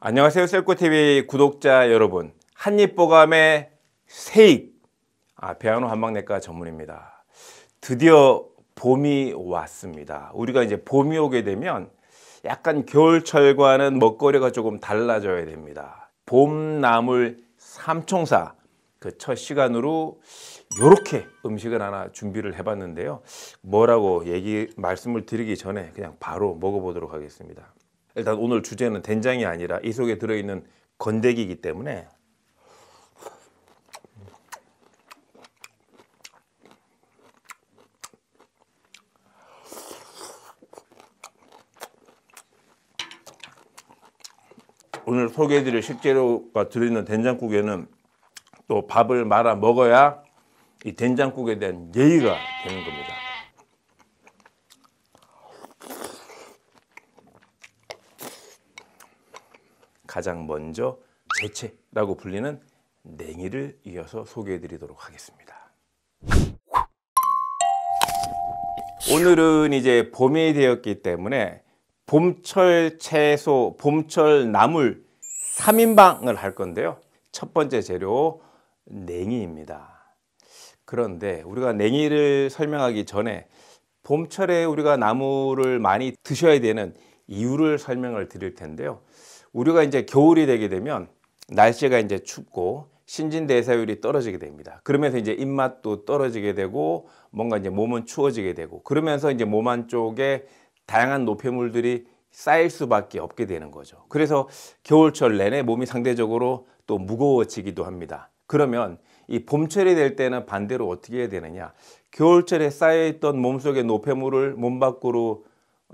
안녕하세요. 셀코TV 구독자 여러분. 한입보감의 세익. 아, 배아노 한방내과 전문입니다. 드디어 봄이 왔습니다. 우리가 이제 봄이 오게 되면 약간 겨울철과는 먹거리가 조금 달라져야 됩니다. 봄나물 삼총사 그 첫 시간으로 이렇게 음식을 하나 준비를 해봤는데요. 뭐라고 얘기 말씀을 드리기 전에 그냥 바로 먹어보도록 하겠습니다. 일단 오늘 주제는 된장이 아니라 이 속에 들어있는 건더기이기 때문에 오늘 소개해드릴 식재료가 들어있는 된장국에는 또 밥을 말아 먹어야 이 된장국에 대한 예의가 되는 겁니다. 가장 먼저 제채라고 불리는 냉이를 이어서 소개해 드리도록 하겠습니다. 오늘은 이제 봄이 되었기 때문에 봄철 채소, 봄철 나물 3인방을 할 건데요. 첫 번째 재료 냉이입니다. 그런데 우리가 냉이를 설명하기 전에 봄철에 우리가 나물을 많이 드셔야 되는 이유를 설명을 드릴 텐데요. 우리가 이제 겨울이 되게 되면 날씨가 이제 춥고 신진대사율이 떨어지게 됩니다. 그러면서 이제 입맛도 떨어지게 되고 뭔가 이제 몸은 추워지게 되고 그러면서 이제 몸 안쪽에 다양한 노폐물들이 쌓일 수밖에 없게 되는 거죠. 그래서 겨울철 내내 몸이 상대적으로 또 무거워지기도 합니다. 그러면 이 봄철이 될 때는 반대로 어떻게 해야 되느냐? 겨울철에 쌓여있던 몸속의 노폐물을 몸 밖으로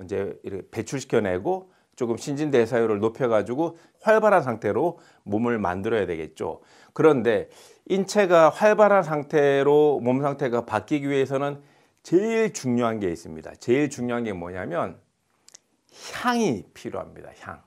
이제 배출시켜내고 조금 신진대사율을 높여가지고 활발한 상태로 몸을 만들어야 되겠죠. 그런데 인체가 활발한 상태로 몸 상태가 바뀌기 위해서는 제일 중요한 게 있습니다. 제일 중요한 게 뭐냐면 향이 필요합니다. 향.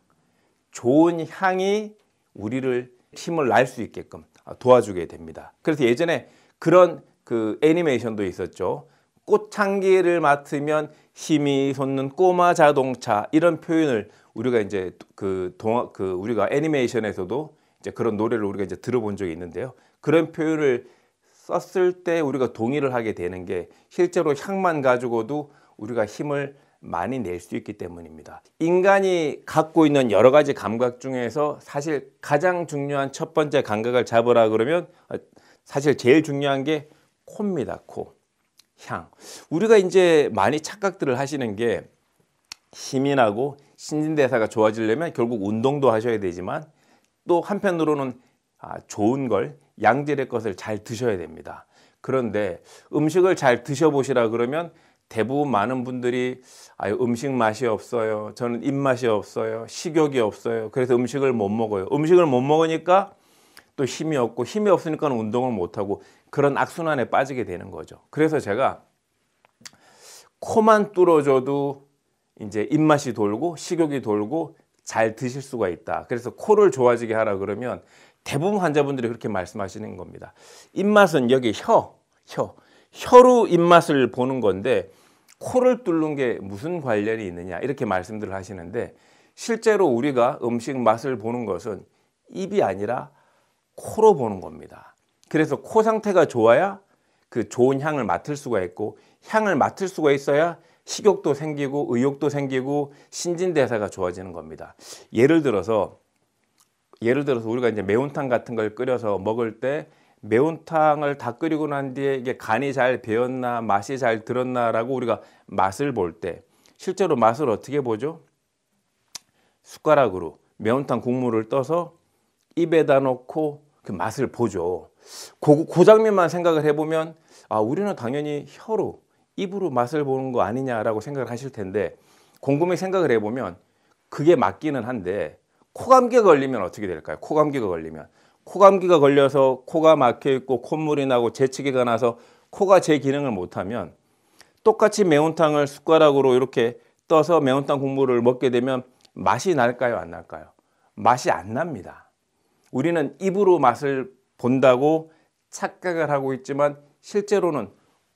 좋은 향이 우리를 힘을 날 수 있게끔 도와주게 됩니다. 그래서 예전에 그런 그 애니메이션도 있었죠. 꽃향기를 맡으면 힘이 솟는 꼬마 자동차 이런 표현을 우리가 이제 그 동화 그 우리가 애니메이션에서도 이제 그런 노래를 우리가 이제 들어본 적이 있는데요. 그런 표현을 썼을 때 우리가 동의를 하게 되는 게 실제로 향만 가지고도 우리가 힘을 많이 낼 수 있기 때문입니다. 인간이 갖고 있는 여러 가지 감각 중에서 사실 가장 중요한 첫 번째 감각을 잡으라 그러면 아, 사실 제일 중요한 게 코입니다. 코. 향. 우리가 이제 많이 착각들을 하시는 게 힘이 나고 신진대사가 좋아지려면 결국 운동도 하셔야 되지만 또 한편으로는 아, 좋은 걸 양질의 것을 잘 드셔야 됩니다. 그런데 음식을 잘 드셔보시라 그러면 대부분 많은 분들이 아, 음식 맛이 없어요. 저는 입맛이 없어요. 식욕이 없어요. 그래서 음식을 못 먹어요. 음식을 못 먹으니까 또 힘이 없고 힘이 없으니까 운동을 못하고 그런 악순환에 빠지게 되는 거죠. 그래서 제가 코만 뚫어져도 이제 입맛이 돌고 식욕이 돌고 잘 드실 수가 있다. 그래서 코를 좋아지게 하라 그러면 대부분 환자분들이 그렇게 말씀하시는 겁니다. 입맛은 여기 혀, 혀, 혀로 입맛을 보는 건데 코를 뚫는 게 무슨 관련이 있느냐 이렇게 말씀들을 하시는데 실제로 우리가 음식 맛을 보는 것은 입이 아니라 코로 보는 겁니다. 그래서 코 상태가 좋아야 그 좋은 향을 맡을 수가 있고 향을 맡을 수가 있어야 식욕도 생기고 의욕도 생기고 신진대사가 좋아지는 겁니다. 예를 들어서 예를 들어서 우리가 이제 매운탕 같은 걸 끓여서 먹을 때 매운탕을 다 끓이고 난 뒤에 이게 간이 잘 배었나 맛이 잘 들었나라고 우리가 맛을 볼 때 실제로 맛을 어떻게 보죠? 숟가락으로 매운탕 국물을 떠서 입에다 넣고 그 맛을 보죠. 고, 그, 그 장면만 생각을 해보면 아, 우리는 당연히 혀로, 입으로 맛을 보는 거 아니냐라고 생각을 하실 텐데 곰곰이 생각을 해보면 그게 맞기는 한데 코감기가 걸리면 어떻게 될까요? 코감기가 걸리면 코감기가 걸려서 코가 막혀 있고 콧물이 나고 재채기가 나서 코가 제 기능을 못하면 똑같이 매운탕을 숟가락으로 이렇게 떠서 매운탕 국물을 먹게 되면 맛이 날까요? 안 날까요? 맛이 안 납니다. 우리는 입으로 맛을 본다고 착각을 하고 있지만 실제로는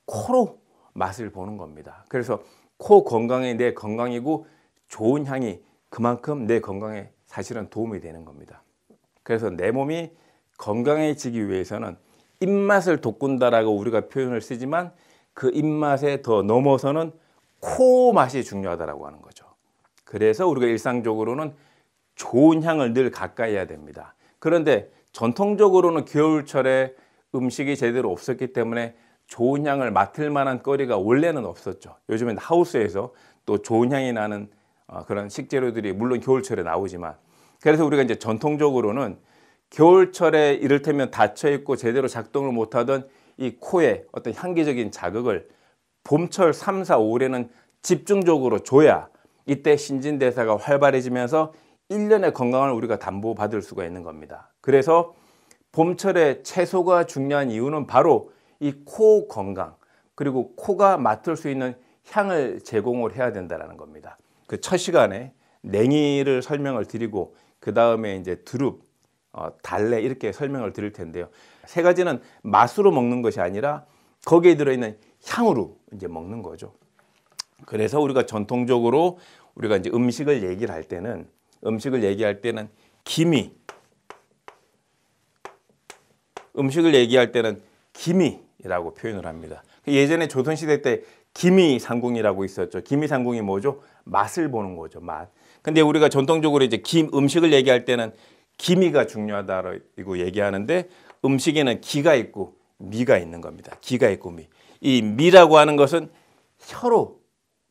코로 맛을 보는 겁니다. 그래서 코 건강이 내 건강이고 좋은 향이 그만큼 내 건강에 사실은 도움이 되는 겁니다. 그래서 내 몸이 건강해지기 위해서는 입맛을 돋군다라고 우리가 표현을 쓰지만 그 입맛에 더 넘어서는 코 맛이 중요하다라고 하는 거죠. 그래서 우리가 일상적으로는 좋은 향을 늘 가까이 해야 됩니다. 그런데 전통적으로는 겨울철에 음식이 제대로 없었기 때문에 좋은 향을 맡을 만한 거리가 원래는 없었죠. 요즘엔 하우스에서 또 좋은 향이 나는 어, 그런 식재료들이 물론 겨울철에 나오지만 그래서 우리가 이제 전통적으로는 겨울철에 이를테면 닫혀 있고 제대로 작동을 못하던 이 코에 어떤 향기적인 자극을 봄철 3, 4, 5월에는 집중적으로 줘야 이때 신진대사가 활발해지면서 1년의 건강을 우리가 담보받을 수가 있는 겁니다. 그래서 봄철에 채소가 중요한 이유는 바로 이 코 건강 그리고 코가 맡을 수 있는 향을 제공을 해야 된다는 겁니다. 그 첫 시간에 냉이를 설명을 드리고 그 다음에 이제 두릅, 어, 달래 이렇게 설명을 드릴 텐데요. 세 가지는 맛으로 먹는 것이 아니라 거기에 들어있는 향으로 이제 먹는 거죠. 그래서 우리가 전통적으로 우리가 이제 음식을 얘기를 할 때는 음식을 얘기할 때는 김이 음식을 얘기할 때는 김이라고 표현을 합니다. 예전에 조선시대 때 김이상궁이라고 있었죠. 김이상궁이 뭐죠? 맛을 보는 거죠. 맛. 근데 우리가 전통적으로 이제 김 음식을 얘기할 때는 기미가 중요하다고 얘기하는데 음식에는 기가 있고 미가 있는 겁니다. 기가 있고 미. 이 미라고 하는 것은 혀로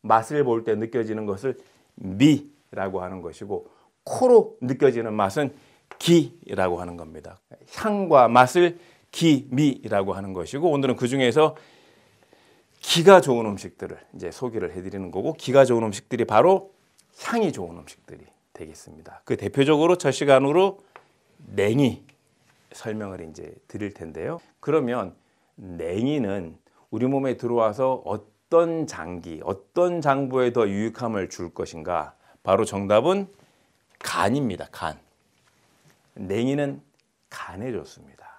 맛을 볼 때 느껴지는 것을 미라고 하는 것이고 코로 느껴지는 맛은 기라고 하는 겁니다. 향과 맛을 기미라고 하는 것이고 오늘은 그 중에서 기가 좋은 음식들을 이제 소개를 해드리는 거고 기가 좋은 음식들이 바로 향이 좋은 음식들이 되겠습니다. 그 대표적으로 첫 시간으로 냉이 설명을 이제 드릴 텐데요. 그러면 냉이는 우리 몸에 들어와서 어떤 장기, 어떤 장부에 더 유익함을 줄 것인가? 바로 정답은 간입니다. 간. 냉이는 간에 좋습니다.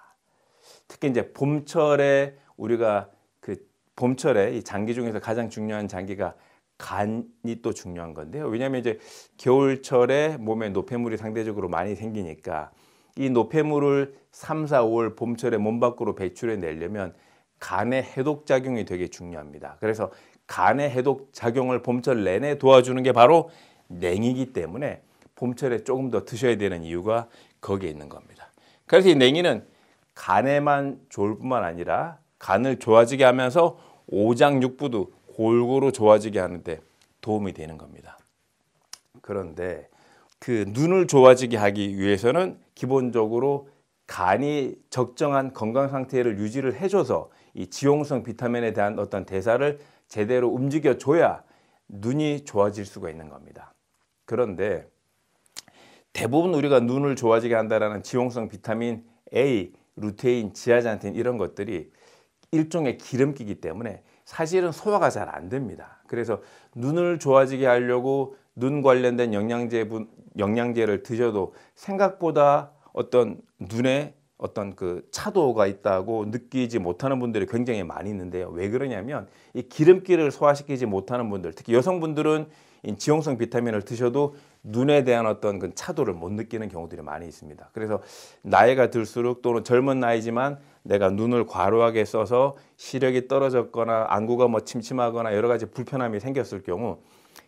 특히 이제 봄철에 우리가 그 봄철에 이 장기 중에서 가장 중요한 장기가 간이 또 중요한 건데요. 왜냐하면 이제 겨울철에 몸에 노폐물이 상대적으로 많이 생기니까 이 노폐물을 3, 4, 5월 봄철에 몸 밖으로 배출해 내려면 간의 해독 작용이 되게 중요합니다. 그래서 간의 해독 작용을 봄철 내내 도와주는 게 바로 냉이기 때문에 봄철에 조금 더 드셔야 되는 이유가 거기에 있는 겁니다. 그래서 이 냉이는 간에만 좋을 뿐만 아니라 간을 좋아지게 하면서 오장육부도 골고루 좋아지게 하는데 도움이 되는 겁니다. 그런데 그 눈을 좋아지게 하기 위해서는 기본적으로 간이 적정한 건강 상태를 유지를 해줘서 이 지용성 비타민에 대한 어떤 대사를 제대로 움직여줘야 눈이 좋아질 수가 있는 겁니다. 그런데 대부분 우리가 눈을 좋아지게 한다라는 지용성 비타민 A, 루테인, 지아잔틴 이런 것들이 일종의 기름기기 때문에 사실은 소화가 잘 안 됩니다. 그래서 눈을 좋아지게 하려고 눈 관련된 영양제 분, 영양제를 드셔도 생각보다 어떤 눈에 어떤 그 차도가 있다고 느끼지 못하는 분들이 굉장히 많이 있는데요. 왜 그러냐면 이 기름기를 소화시키지 못하는 분들, 특히 여성분들은 지용성 비타민을 드셔도 눈에 대한 어떤 그 차도를 못 느끼는 경우들이 많이 있습니다. 그래서 나이가 들수록 또는 젊은 나이지만 내가 눈을 과로하게 써서 시력이 떨어졌거나 안구가 뭐 침침하거나 여러 가지 불편함이 생겼을 경우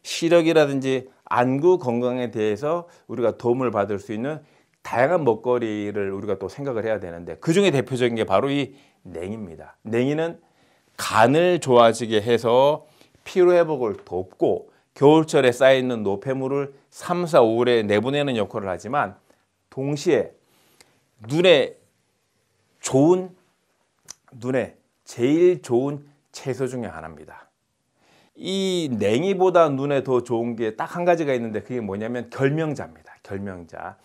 시력이라든지 안구 건강에 대해서 우리가 도움을 받을 수 있는 다양한 먹거리를 우리가 또 생각을 해야 되는데 그 중에 대표적인 게 바로 이 냉입니다. 냉이는 간을 좋아지게 해서 피로 회복을 돕고 겨울철에 쌓여있는 노폐물을 3, 4, 5월에 내보내는 역할을 하지만 동시에 눈에 좋은 눈에 제일 좋은 채소 중에 하나입니다. 이 냉이보다 눈에 더 좋은 게 딱 한 가지가 있는데 그게 뭐냐면 결명자입니다. 결명자.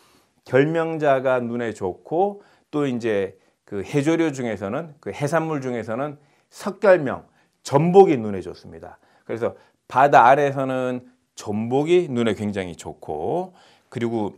결명자가 눈에 좋고 또 이제 그 해조류 중에서는 그 해산물 중에서는 석결명, 전복이 눈에 좋습니다. 그래서 바다 아래에서는 전복이 눈에 굉장히 좋고 그리고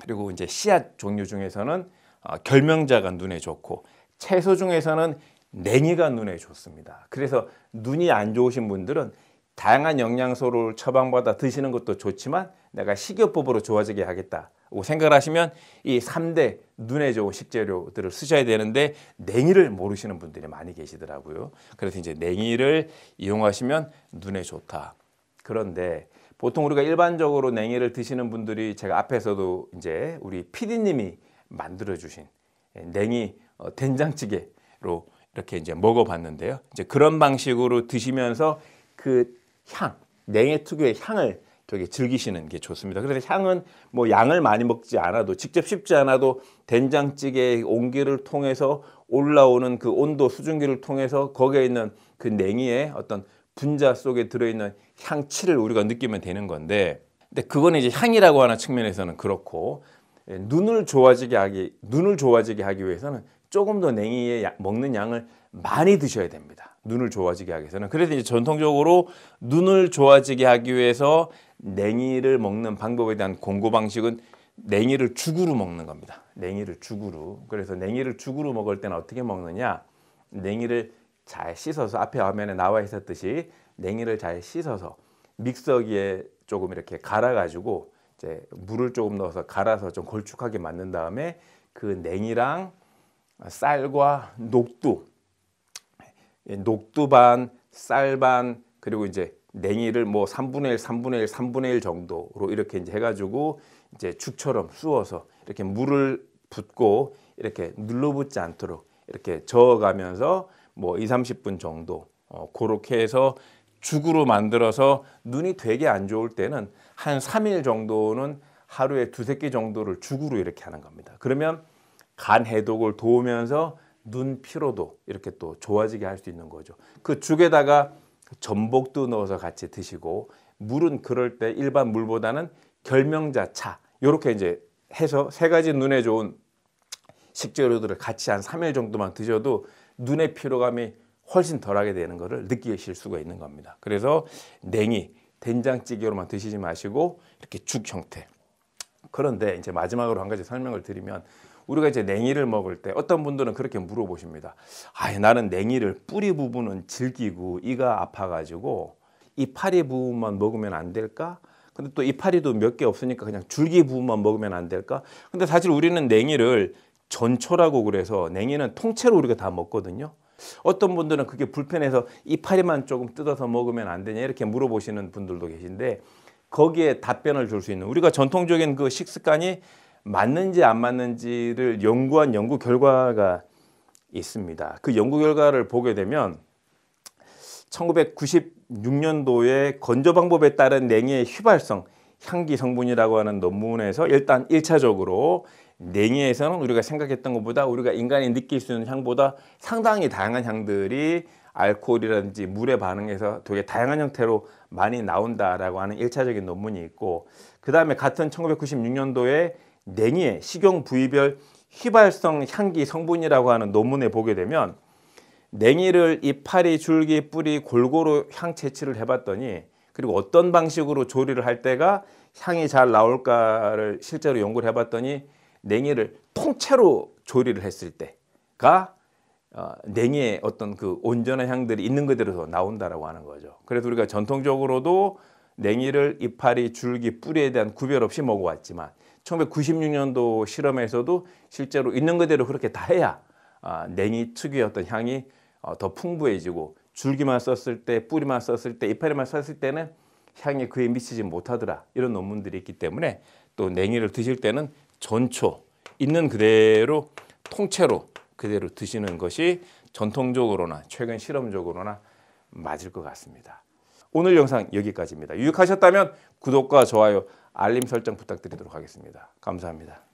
그리고 이제 씨앗 종류 중에서는 어, 결명자가 눈에 좋고 채소 중에서는 냉이가 눈에 좋습니다. 그래서 눈이 안 좋으신 분들은 다양한 영양소를 처방받아 드시는 것도 좋지만 내가 식이요법으로 좋아지게 하겠다. 생각을 하시면 이 3대 눈에 좋은 식재료들을 쓰셔야 되는데 냉이를 모르시는 분들이 많이 계시더라고요. 그래서 이제 냉이를 이용하시면 눈에 좋다. 그런데 보통 우리가 일반적으로 냉이를 드시는 분들이 제가 앞에서도 이제 우리 피디님이 만들어 주신 냉이 어, 된장찌개로 이렇게 이제 먹어봤는데요. 이제 그런 방식으로 드시면서 그 향, 냉이 특유의 향을 저기 즐기시는 게 좋습니다. 그래서 향은 뭐 양을 많이 먹지 않아도 직접 씹지 않아도 된장찌개 온기를 통해서 올라오는 그 온도 수증기를 통해서 거기에 있는 그 냉이의 어떤 분자 속에 들어있는 향취를 우리가 느끼면 되는 건데 근데 그건 이제 향이라고 하는 측면에서는 그렇고 예, 눈을 좋아지게 하기 눈을 좋아지게 하기 위해서는 조금 더 냉이에 먹는 양을 많이 드셔야 됩니다. 눈을 좋아지게 하기 위해서는. 그래서 이제 전통적으로 눈을 좋아지게 하기 위해서 냉이를 먹는 방법에 대한 공고 방식은 냉이를 죽으로 먹는 겁니다. 냉이를 죽으로. 그래서 냉이를 죽으로 먹을 때는 어떻게 먹느냐? 냉이를 잘 씻어서 앞에 화면에 나와 있었듯이 냉이를 잘 씻어서 믹서기에 조금 이렇게 갈아 가지고 이제 물을 조금 넣어서 갈아서 좀 걸쭉하게 만든 다음에 그 냉이랑 쌀과 녹두, 예, 녹두 반, 쌀 반, 그리고 이제 냉이를 뭐 3분의 1, 3분의 1, 3분의 1 정도로 이렇게 이제 해가지고 이제 죽처럼 쑤어서 이렇게 물을 붓고 이렇게 눌러붙지 않도록 이렇게 저어가면서 뭐 2, 0 30분 정도 어, 그렇게 해서 죽으로 만들어서 눈이 되게 안 좋을 때는 한 3일 정도는 하루에 두세 끼 정도를 죽으로 이렇게 하는 겁니다. 그러면 간 해독을 도우면서 눈 피로도 이렇게 또 좋아지게 할 수 있는 거죠. 그 죽에다가 전복도 넣어서 같이 드시고 물은 그럴 때 일반 물보다는 결명자 차 이렇게 이제 해서 세 가지 눈에 좋은 식재료들을 같이 한 3일 정도만 드셔도 눈의 피로감이 훨씬 덜하게 되는 것을 느끼실 수가 있는 겁니다. 그래서 냉이 된장찌개로만 드시지 마시고 이렇게 죽 형태. 그런데 이제 마지막으로 한 가지 설명을 드리면 우리가 이제 냉이를 먹을 때 어떤 분들은 그렇게 물어보십니다. 아, 나는 냉이를 뿌리 부분은 질기고 이가 아파가지고 이파리 부분만 먹으면 안 될까? 근데 또 이파리도 몇 개 없으니까 그냥 줄기 부분만 먹으면 안 될까? 근데 사실 우리는 냉이를 전초라고 그래서 냉이는 통째로 우리가 다 먹거든요. 어떤 분들은 그게 불편해서 이파리만 조금 뜯어서 먹으면 안 되냐 이렇게 물어보시는 분들도 계신데 거기에 답변을 줄 수 있는 우리가 전통적인 그 식습관이 맞는지 안 맞는지를 연구한 연구 결과가 있습니다. 그 연구 결과를 보게 되면 1996년도에 건조 방법에 따른 냉의 휘발성 향기 성분이라고 하는 논문에서 일단 1차적으로 냉해에서는 우리가 생각했던 것보다 우리가 인간이 느낄 수 있는 향보다 상당히 다양한 향들이 알코올이라든지 물에 반응해서 되게 다양한 형태로 많이 나온다라고 하는 1차적인 논문이 있고 그 다음에 같은 1996년도에 냉이의 식용 부위별 휘발성 향기 성분이라고 하는 논문에 보게 되면 냉이를 이파리, 줄기, 뿌리 골고루 향 채취를 해봤더니 그리고 어떤 방식으로 조리를 할 때가 향이 잘 나올까를 실제로 연구를 해봤더니 냉이를 통째로 조리를 했을 때가 어, 냉이의 어떤 그 온전한 향들이 있는 그대로 나온다라고 하는 거죠. 그래서 우리가 전통적으로도 냉이를 이파리, 줄기, 뿌리에 대한 구별 없이 먹어왔지만 1996년도 실험에서도 실제로 있는 그대로 그렇게 다 해야 아, 냉이 특유의 어떤 향이 어, 더 풍부해지고 줄기만 썼을 때, 뿌리만 썼을 때, 이파리만 썼을 때는 향이 그에 미치지 못하더라 이런 논문들이 있기 때문에 또 냉이를 드실 때는 전초 있는 그대로 통째로 그대로 드시는 것이 전통적으로나 최근 실험적으로나 맞을 것 같습니다. 오늘 영상 여기까지입니다. 유익하셨다면 구독과 좋아요, 알림 설정 부탁드리도록 하겠습니다. 감사합니다.